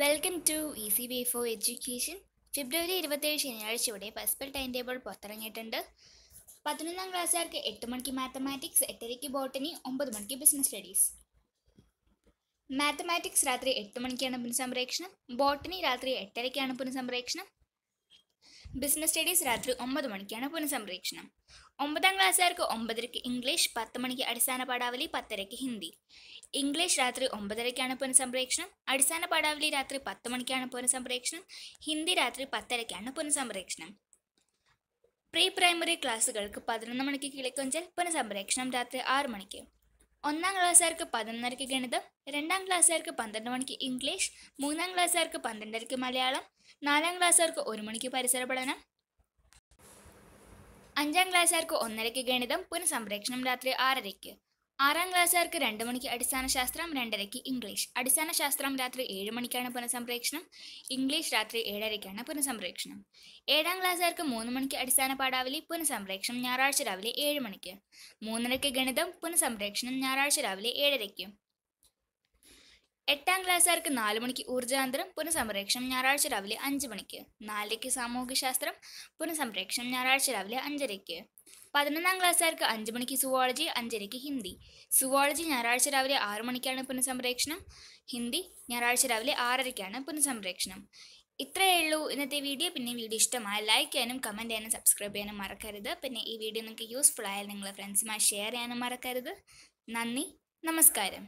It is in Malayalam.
welcome to C B for education ഫെബ്രുവരി ഇരുപത്തേഴ് ശനിയാഴ്ചയോടെ പസ്പൽ ടൈം ടേബിൾ പുറത്തിറങ്ങിയിട്ടുണ്ട് പതിനൊന്നാം ക്ലാസ്സുകാർക്ക് എട്ട് മണിക്ക് മാത്തമാറ്റിക്സ് എട്ടരയ്ക്ക് ബോട്ടനി ഒമ്പത് മണിക്ക് ബിസിനസ് സ്റ്റഡീസ് മാത്തമാറ്റിക്സ് രാത്രി എട്ട് മണിക്കാണ് പുനഃസംപ്രേക്ഷണം ബോട്ടനി രാത്രി എട്ടരയ്ക്കാണ് പുനഃസംപ്രേക്ഷണം ബിസിനസ് സ്റ്റഡീസ് രാത്രി ഒമ്പത് മണിക്കാണ് പുനഃസംപ്രേക്ഷണം ഒമ്പതാം ക്ലാസ്സുകാർക്ക് ഒമ്പതരയ്ക്ക് ഇംഗ്ലീഷ് പത്ത് മണിക്ക് അടിസ്ഥാന പാഠാവലി പത്തരയ്ക്ക് ഹിന്ദി ഇംഗ്ലീഷ് രാത്രി ഒമ്പതരയ്ക്കാണ് പുനഃസംപ്രേക്ഷണം അടിസ്ഥാന പാഠാവലി രാത്രി പത്ത് മണിക്കാണ് പുനഃസംപ്രേക്ഷണം ഹിന്ദി രാത്രി പത്തരയ്ക്കാണ് പുനഃസംപ്രേക്ഷണം പ്രീ പ്രൈമറി ക്ലാസ്സുകൾക്ക് പതിനൊന്ന് മണിക്ക് കിളിക്കൊഞ്ചൽ പുനഃസംപ്രേക്ഷണം രാത്രി ആറ് മണിക്ക് ഒന്നാം ക്ലാസ്സുകാർക്ക് പതിനൊന്നരയ്ക്ക് ഗണിതം രണ്ടാം ക്ലാസ്സുകാർക്ക് പന്ത്രണ്ട് മണിക്ക് ഇംഗ്ലീഷ് മൂന്നാം ക്ലാസ്സുകാർക്ക് പന്ത്രണ്ടരയ്ക്ക് മലയാളം നാലാം ക്ലാസ്സുകാർക്ക് ഒരു മണിക്ക് പരിസര പഠനം അഞ്ചാം ക്ലാസ്സുകാർക്ക് ഒന്നരയ്ക്ക് ഗണിതം പുനഃസംപ്രേക്ഷണം രാത്രി ആറരയ്ക്ക് ആറാം ക്ലാസ്സുകാർക്ക് രണ്ട് മണിക്ക് അടിസ്ഥാന ശാസ്ത്രം രണ്ടരയ്ക്ക് ഇംഗ്ലീഷ് അടിസ്ഥാന ശാസ്ത്രം രാത്രി ഏഴ് മണിക്കാണ് പുനഃസംപ്രേക്ഷണം ഇംഗ്ലീഷ് രാത്രി ഏഴരയ്ക്കാണ് പുനഃസംപ്രേക്ഷണം ഏഴാം ക്ലാസ്സുകാർക്ക് മൂന്ന് മണിക്ക് അടിസ്ഥാന പാഠാവലി പുനഃസംപ്രേക്ഷണം ഞായറാഴ്ച രാവിലെ ഏഴ് മണിക്ക് മൂന്നരയ്ക്ക് ഗണിതം പുനഃസംപ്രേക്ഷണം ഞായറാഴ്ച രാവിലെ ഏഴരയ്ക്കും എട്ടാം ക്ലാസ്സുകാർക്ക് നാല് മണിക്ക് ഊർജാന്തരം പുനഃസംപ്രേക്ഷണം ഞായറാഴ്ച രാവിലെ അഞ്ച് മണിക്ക് നാലരയ്ക്ക് സാമൂഹ്യ ശാസ്ത്രം പുനഃസംപ്രേക്ഷണം ഞായറാഴ്ച രാവിലെ അഞ്ചരയ്ക്ക് പതിനൊന്നാം ക്ലാസ്സുകാർക്ക് അഞ്ച് മണിക്ക് സുവോളജി അഞ്ചരയ്ക്ക് ഹിന്ദി സുവോളജി ഞായറാഴ്ച രാവിലെ ആറ് മണിക്കാണ് പുനഃസംപ്രേക്ഷണം ഹിന്ദി ഞായറാഴ്ച രാവിലെ ആറരയ്ക്കാണ് പുനഃസംപ്രേക്ഷണം ഇത്രയേ ഉള്ളൂ ഇന്നത്തെ വീഡിയോ പിന്നെ വീഡിയോ ഇഷ്ടമായ ലൈക്ക് ചെയ്യാനും കമൻറ്റ് ചെയ്യാനും സബ്സ്ക്രൈബ് ചെയ്യാനും മറക്കരുത് പിന്നെ ഈ വീഡിയോ നിങ്ങൾക്ക് യൂസ്ഫുൾ ആയാലും നിങ്ങളെ ഫ്രണ്ട്സുമായി ഷെയർ ചെയ്യാനും മറക്കരുത് നന്ദി നമസ്കാരം